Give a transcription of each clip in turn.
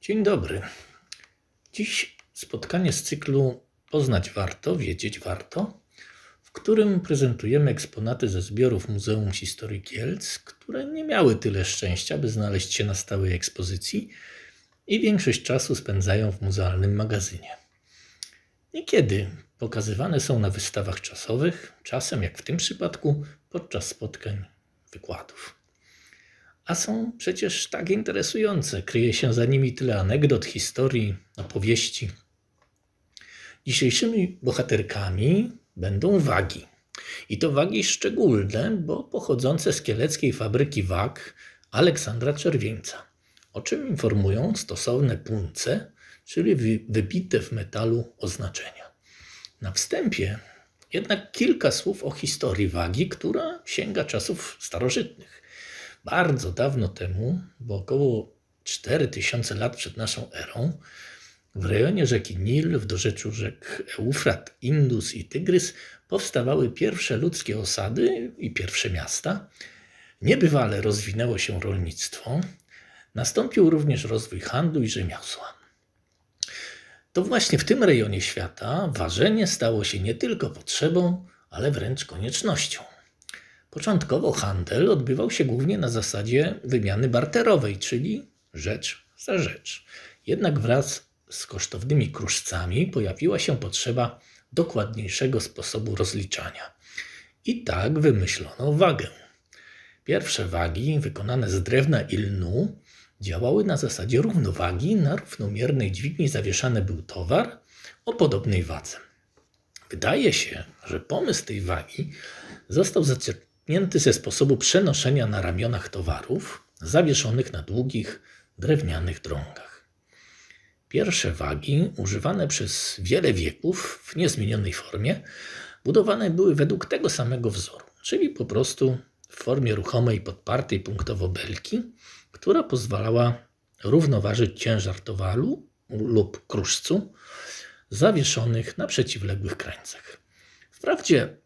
Dzień dobry. Dziś spotkanie z cyklu Poznać warto, wiedzieć warto, w którym prezentujemy eksponaty ze zbiorów Muzeum Historii Kielc, które nie miały tyle szczęścia, by znaleźć się na stałej ekspozycji i większość czasu spędzają w muzealnym magazynie. Niekiedy pokazywane są na wystawach czasowych, czasem jak w tym przypadku, podczas spotkań, wykładów a są przecież tak interesujące. Kryje się za nimi tyle anegdot, historii, opowieści. Dzisiejszymi bohaterkami będą wagi. I to wagi szczególne, bo pochodzące z kieleckiej fabryki wag Aleksandra Czerwieńca, o czym informują stosowne punce, czyli wybite w metalu oznaczenia. Na wstępie jednak kilka słów o historii wagi, która sięga czasów starożytnych bardzo dawno temu, bo około 4000 lat przed naszą erą, w rejonie rzeki Nil, w dorzeczu rzek Eufrat, Indus i Tygrys powstawały pierwsze ludzkie osady i pierwsze miasta. Niebywale rozwinęło się rolnictwo. Nastąpił również rozwój handlu i rzemiosła. To właśnie w tym rejonie świata ważenie stało się nie tylko potrzebą, ale wręcz koniecznością. Początkowo handel odbywał się głównie na zasadzie wymiany barterowej, czyli rzecz za rzecz. Jednak wraz z kosztownymi kruszcami pojawiła się potrzeba dokładniejszego sposobu rozliczania. I tak wymyślono wagę. Pierwsze wagi, wykonane z drewna i lnu, działały na zasadzie równowagi. Na równomiernej dźwigni zawieszany był towar o podobnej wadze. Wydaje się, że pomysł tej wagi został wytknięty ze sposobu przenoszenia na ramionach towarów zawieszonych na długich, drewnianych drągach. Pierwsze wagi, używane przez wiele wieków w niezmienionej formie, budowane były według tego samego wzoru, czyli po prostu w formie ruchomej, podpartej punktowo belki, która pozwalała równoważyć ciężar towaru lub kruszcu zawieszonych na przeciwległych krańcach. Wprawdzie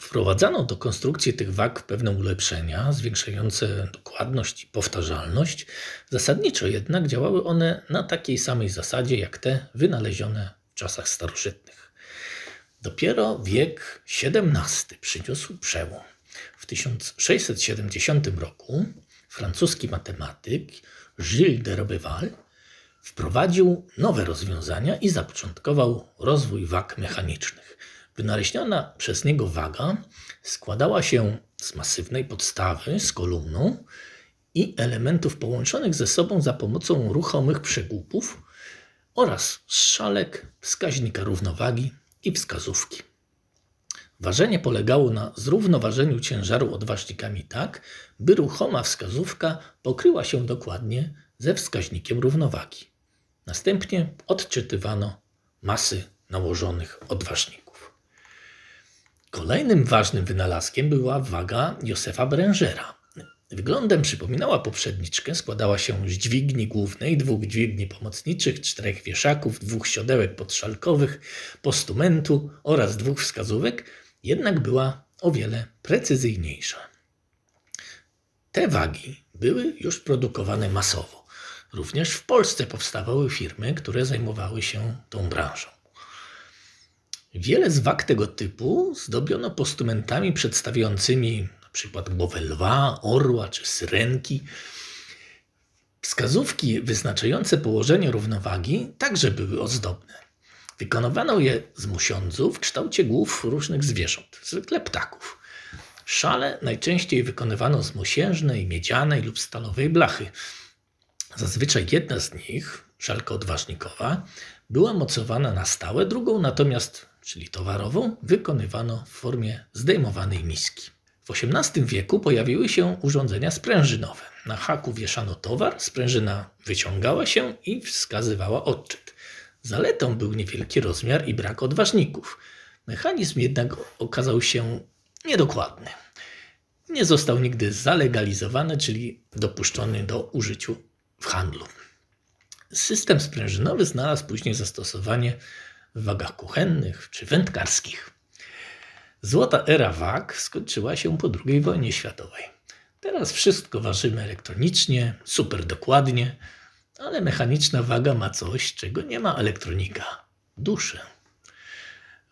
Wprowadzano do konstrukcji tych wag pewne ulepszenia zwiększające dokładność i powtarzalność. Zasadniczo jednak działały one na takiej samej zasadzie jak te wynalezione w czasach starożytnych. Dopiero wiek XVII przyniósł przełom. W 1670 roku francuski matematyk Gilles de Robeval wprowadził nowe rozwiązania i zapoczątkował rozwój wag mechanicznych. Wynaleziona przez niego waga składała się z masywnej podstawy z kolumną i elementów połączonych ze sobą za pomocą ruchomych przegłupów oraz szalek, wskaźnika równowagi i wskazówki. Ważenie polegało na zrównoważeniu ciężaru odważnikami tak, by ruchoma wskazówka pokryła się dokładnie ze wskaźnikiem równowagi. Następnie odczytywano masy nałożonych odważników. Kolejnym ważnym wynalazkiem była waga Józefa Brężera. Wyglądem przypominała poprzedniczkę, składała się z dźwigni głównej, dwóch dźwigni pomocniczych, czterech wieszaków, dwóch siodełek podszalkowych, postumentu oraz dwóch wskazówek, jednak była o wiele precyzyjniejsza. Te wagi były już produkowane masowo. Również w Polsce powstawały firmy, które zajmowały się tą branżą. Wiele z wag tego typu zdobiono postumentami przedstawiającymi np. głowę lwa, orła czy syrenki. Wskazówki wyznaczające położenie równowagi także były ozdobne. Wykonywano je z musiądzu w kształcie głów różnych zwierząt, zwykle ptaków. Szale najczęściej wykonywano z mosiężnej, miedzianej lub stalowej blachy. Zazwyczaj jedna z nich, szalka odważnikowa, była mocowana na stałe, drugą natomiast, czyli towarową, wykonywano w formie zdejmowanej miski. W XVIII wieku pojawiły się urządzenia sprężynowe. Na haku wieszano towar, sprężyna wyciągała się i wskazywała odczyt. Zaletą był niewielki rozmiar i brak odważników. Mechanizm jednak okazał się niedokładny. Nie został nigdy zalegalizowany, czyli dopuszczony do użyciu w handlu. System sprężynowy znalazł później zastosowanie w wagach kuchennych czy wędkarskich. Złota era wag skończyła się po II wojnie światowej. Teraz wszystko ważymy elektronicznie, super dokładnie, ale mechaniczna waga ma coś, czego nie ma elektronika duszę.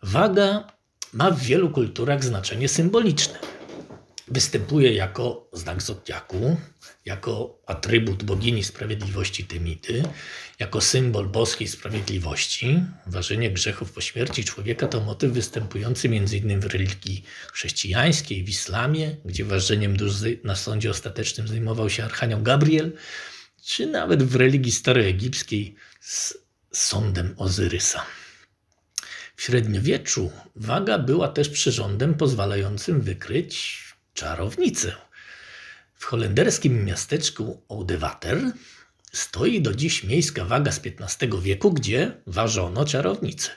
Waga ma w wielu kulturach znaczenie symboliczne występuje jako znak zodiaku, jako atrybut bogini sprawiedliwości Tymity, jako symbol boskiej sprawiedliwości. Ważenie grzechów po śmierci człowieka to motyw występujący m.in. w religii chrześcijańskiej, w islamie, gdzie ważeniem dusz na sądzie ostatecznym zajmował się archanioł Gabriel, czy nawet w religii staroegipskiej z sądem Ozyrysa. W średniowieczu waga była też przyrządem pozwalającym wykryć czarownicę. W holenderskim miasteczku Oudewater stoi do dziś miejska waga z XV wieku, gdzie ważono czarownice.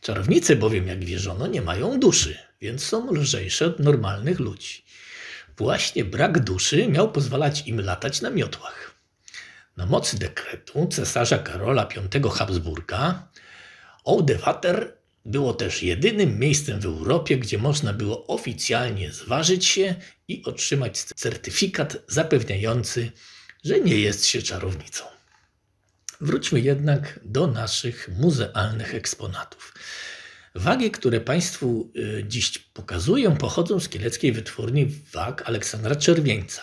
Czarownice bowiem, jak wierzono, nie mają duszy, więc są lżejsze od normalnych ludzi. Właśnie brak duszy miał pozwalać im latać na miotłach. Na mocy dekretu cesarza Karola V Habsburga Oudewater było też jedynym miejscem w Europie, gdzie można było oficjalnie zważyć się i otrzymać certyfikat zapewniający, że nie jest się czarownicą. Wróćmy jednak do naszych muzealnych eksponatów. Wagi, które Państwu y, dziś pokazuję, pochodzą z kieleckiej wytwórni wag Aleksandra Czerwieńca.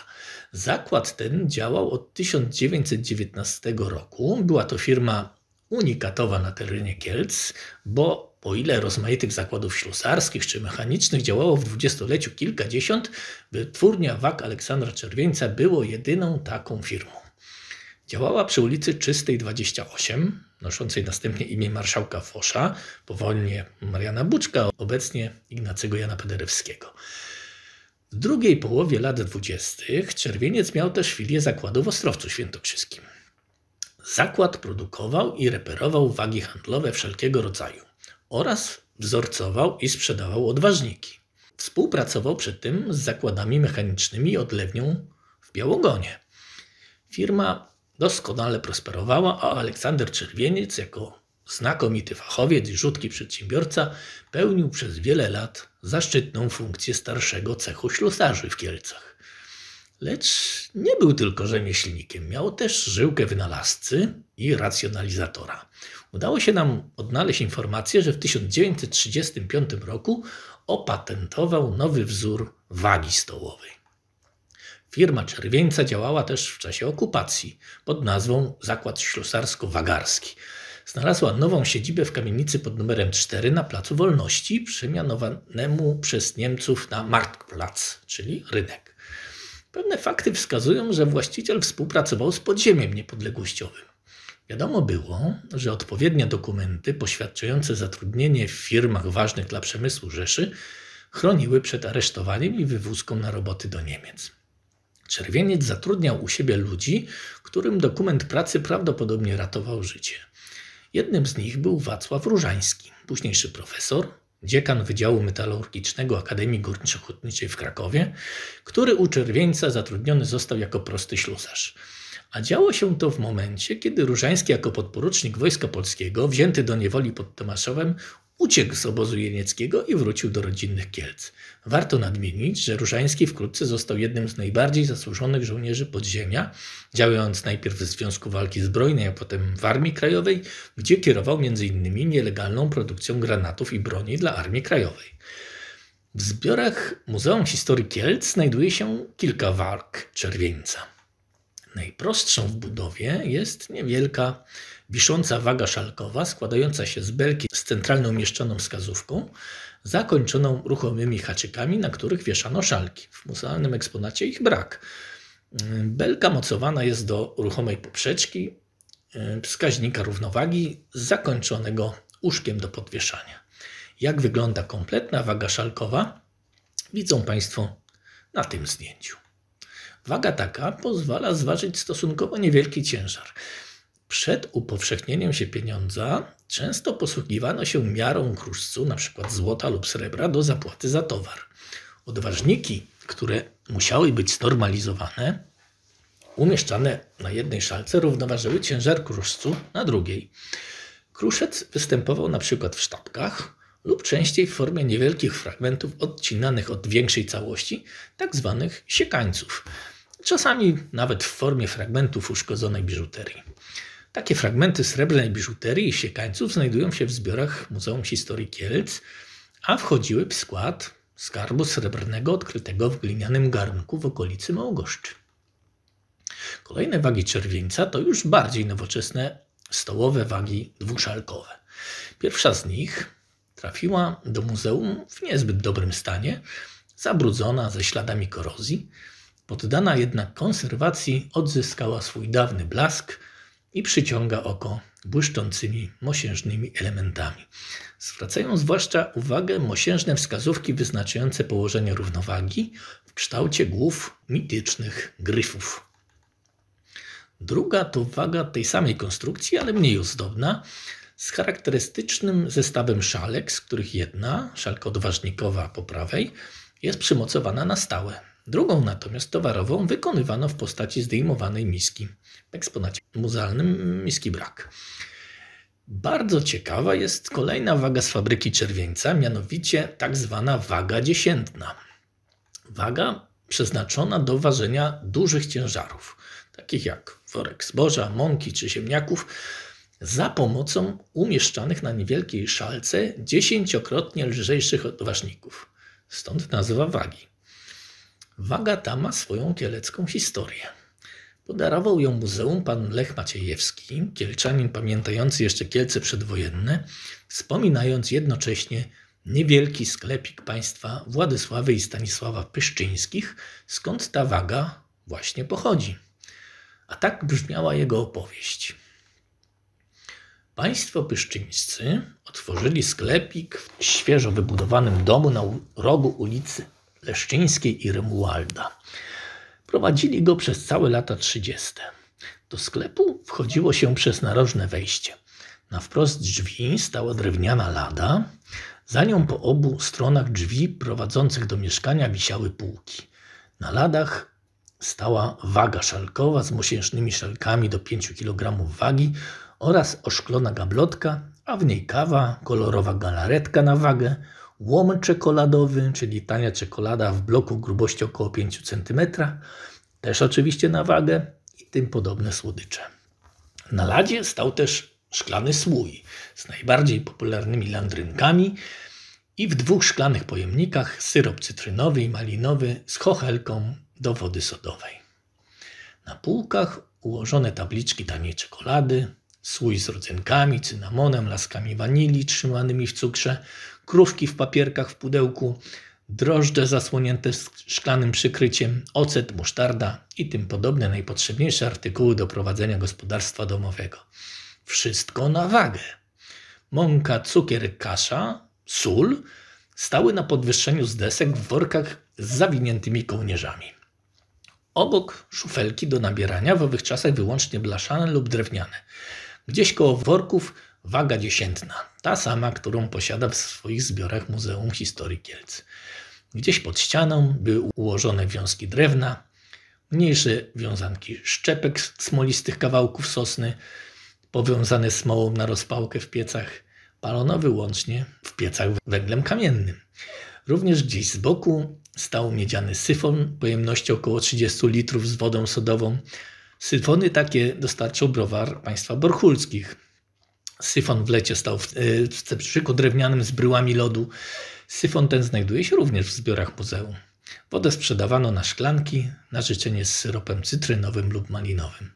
Zakład ten działał od 1919 roku. Była to firma unikatowa na terenie Kielc, bo o ile rozmaitych zakładów ślusarskich czy mechanicznych działało w dwudziestoleciu kilkadziesiąt, wytwórnia wag Aleksandra Czerwieńca było jedyną taką firmą. Działała przy ulicy Czystej 28, noszącej następnie imię marszałka Fosza, powolnie Mariana Buczka, obecnie Ignacego Jana Pederewskiego. W drugiej połowie lat dwudziestych Czerwieniec miał też filię zakładu w Ostrowcu Świętokrzyskim. Zakład produkował i reperował wagi handlowe wszelkiego rodzaju oraz wzorcował i sprzedawał odważniki. Współpracował przy tym z zakładami mechanicznymi i odlewnią w Białogonie. Firma doskonale prosperowała, a Aleksander Czerwieniec jako znakomity fachowiec i rzutki przedsiębiorca pełnił przez wiele lat zaszczytną funkcję starszego cechu ślusarzy w Kielcach. Lecz nie był tylko rzemieślnikiem, miał też żyłkę wynalazcy i racjonalizatora udało się nam odnaleźć informację, że w 1935 roku opatentował nowy wzór wagi stołowej. Firma Czerwieńca działała też w czasie okupacji pod nazwą Zakład Ślusarsko-Wagarski. Znalazła nową siedzibę w kamienicy pod numerem 4 na Placu Wolności, przemianowanemu przez Niemców na Marktplatz, czyli rynek. Pewne fakty wskazują, że właściciel współpracował z podziemiem niepodległościowym. Wiadomo było, że odpowiednie dokumenty poświadczające zatrudnienie w firmach ważnych dla przemysłu Rzeszy chroniły przed aresztowaniem i wywózką na roboty do Niemiec. Czerwieniec zatrudniał u siebie ludzi, którym dokument pracy prawdopodobnie ratował życie. Jednym z nich był Wacław Różański, późniejszy profesor, dziekan Wydziału Metalurgicznego Akademii Górniczo-Hutniczej w Krakowie, który u Czerwieńca zatrudniony został jako prosty ślusarz. A działo się to w momencie, kiedy Różański jako podporucznik Wojska Polskiego, wzięty do niewoli pod Tomaszowem, uciekł z obozu jenieckiego i wrócił do rodzinnych Kielc. Warto nadmienić, że Różański wkrótce został jednym z najbardziej zasłużonych żołnierzy podziemia, działając najpierw w Związku Walki Zbrojnej, a potem w Armii Krajowej, gdzie kierował m.in. nielegalną produkcją granatów i broni dla Armii Krajowej. W zbiorach Muzeum Historii Kielc znajduje się kilka walk Czerwieńca. Najprostszą w budowie jest niewielka wisząca waga szalkowa składająca się z belki z centralną umieszczoną wskazówką, zakończoną ruchomymi haczykami, na których wieszano szalki. W muzealnym eksponacie ich brak. Belka mocowana jest do ruchomej poprzeczki, e, wskaźnika równowagi zakończonego łóżkiem do podwieszania. Jak wygląda kompletna waga szalkowa, widzą Państwo na tym zdjęciu. Waga taka pozwala zważyć stosunkowo niewielki ciężar. Przed upowszechnieniem się pieniądza często posługiwano się miarą kruszcu, np. złota lub srebra, do zapłaty za towar. Odważniki, które musiały być znormalizowane, umieszczane na jednej szalce równoważyły ciężar kruszcu na drugiej. Kruszec występował np. w sztabkach lub częściej w formie niewielkich fragmentów odcinanych od większej całości, tzw. Tak siekańców czasami nawet w formie fragmentów uszkodzonej biżuterii. Takie fragmenty srebrnej biżuterii i siekańców znajdują się w zbiorach Muzeum Historii Kielc, a wchodziły w skład skarbu srebrnego odkrytego w glinianym garnku w okolicy Małgoszczy. Kolejne wagi czerwieńca to już bardziej nowoczesne stołowe wagi dwuszalkowe. Pierwsza z nich trafiła do muzeum w niezbyt dobrym stanie, zabrudzona ze śladami korozji, Poddana jednak konserwacji odzyskała swój dawny blask i przyciąga oko błyszczącymi mosiężnymi elementami. Zwracają zwłaszcza uwagę mosiężne wskazówki wyznaczające położenie równowagi w kształcie głów mitycznych gryfów. Druga to waga tej samej konstrukcji, ale mniej ozdobna, z charakterystycznym zestawem szalek, z których jedna, szalka odważnikowa po prawej, jest przymocowana na stałe Drugą natomiast towarową wykonywano w postaci zdejmowanej miski. W eksponacie muzealnym miski brak. Bardzo ciekawa jest kolejna waga z fabryki czerwieńca, mianowicie tak zwana waga dziesiętna. Waga przeznaczona do ważenia dużych ciężarów, takich jak worek zboża, mąki czy ziemniaków, za pomocą umieszczanych na niewielkiej szalce dziesięciokrotnie lżejszych odważników. Stąd nazwa wagi. Waga ta ma swoją kielecką historię. Podarował ją muzeum pan Lech Maciejewski, kielczanin pamiętający jeszcze Kielce przedwojenne, wspominając jednocześnie niewielki sklepik państwa Władysławy i Stanisława Pyszczyńskich, skąd ta waga właśnie pochodzi. A tak brzmiała jego opowieść. Państwo Pyszczyńscy otworzyli sklepik w świeżo wybudowanym domu na rogu ulicy Leszczyńskiej i Remualda. Prowadzili go przez całe lata trzydzieste. Do sklepu wchodziło się przez narożne wejście. Na wprost drzwi stała drewniana lada, za nią po obu stronach drzwi prowadzących do mieszkania wisiały półki. Na ladach stała waga szalkowa z mosiężnymi szalkami do 5 kg wagi oraz oszklona gablotka, a w niej kawa, kolorowa galaretka na wagę, łom czekoladowy, czyli tania czekolada w bloku grubości około 5 cm, też oczywiście na wagę i tym podobne słodycze. Na ladzie stał też szklany słój z najbardziej popularnymi landrynkami i w dwóch szklanych pojemnikach syrop cytrynowy i malinowy z chochelką do wody sodowej. Na półkach ułożone tabliczki taniej czekolady, słój z rodzynkami, cynamonem, laskami wanilii trzymanymi w cukrze, krówki w papierkach w pudełku, drożdże zasłonięte szklanym przykryciem, ocet, musztarda i tym podobne najpotrzebniejsze artykuły do prowadzenia gospodarstwa domowego. Wszystko na wagę. Mąka, cukier, kasza, sól stały na podwyższeniu z desek w workach z zawiniętymi kołnierzami. Obok szufelki do nabierania w owych czasach wyłącznie blaszane lub drewniane. Gdzieś koło worków waga dziesiętna, ta sama, którą posiada w swoich zbiorach Muzeum Historii Kielc. Gdzieś pod ścianą były ułożone wiązki drewna, mniejsze wiązanki szczepek smolistych kawałków sosny, powiązane smołą na rozpałkę w piecach, palono wyłącznie w piecach węglem kamiennym. Również gdzieś z boku stał miedziany syfon pojemności około 30 litrów z wodą sodową. Syfony takie dostarczał browar państwa borchulskich, Syfon w lecie stał w, y, w scepczyku drewnianym z bryłami lodu. Syfon ten znajduje się również w zbiorach muzeum. Wodę sprzedawano na szklanki, na życzenie z syropem cytrynowym lub malinowym.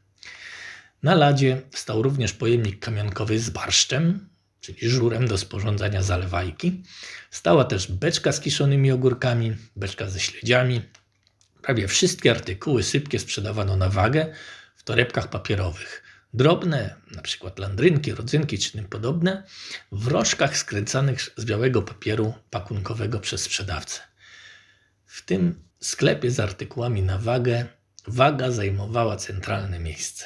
Na ladzie stał również pojemnik kamionkowy z barszczem, czyli żurem do sporządzania zalewajki. Stała też beczka z kiszonymi ogórkami, beczka ze śledziami. Prawie wszystkie artykuły sypkie sprzedawano na wagę w torebkach papierowych drobne, na przykład landrynki, rodzynki czy tym podobne, w rożkach skręcanych z białego papieru pakunkowego przez sprzedawcę. W tym sklepie z artykułami na wagę waga zajmowała centralne miejsce.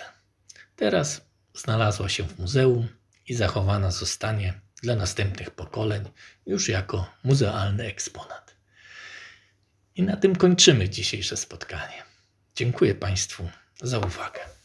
Teraz znalazła się w muzeum i zachowana zostanie dla następnych pokoleń już jako muzealny eksponat. I na tym kończymy dzisiejsze spotkanie. Dziękuję Państwu za uwagę.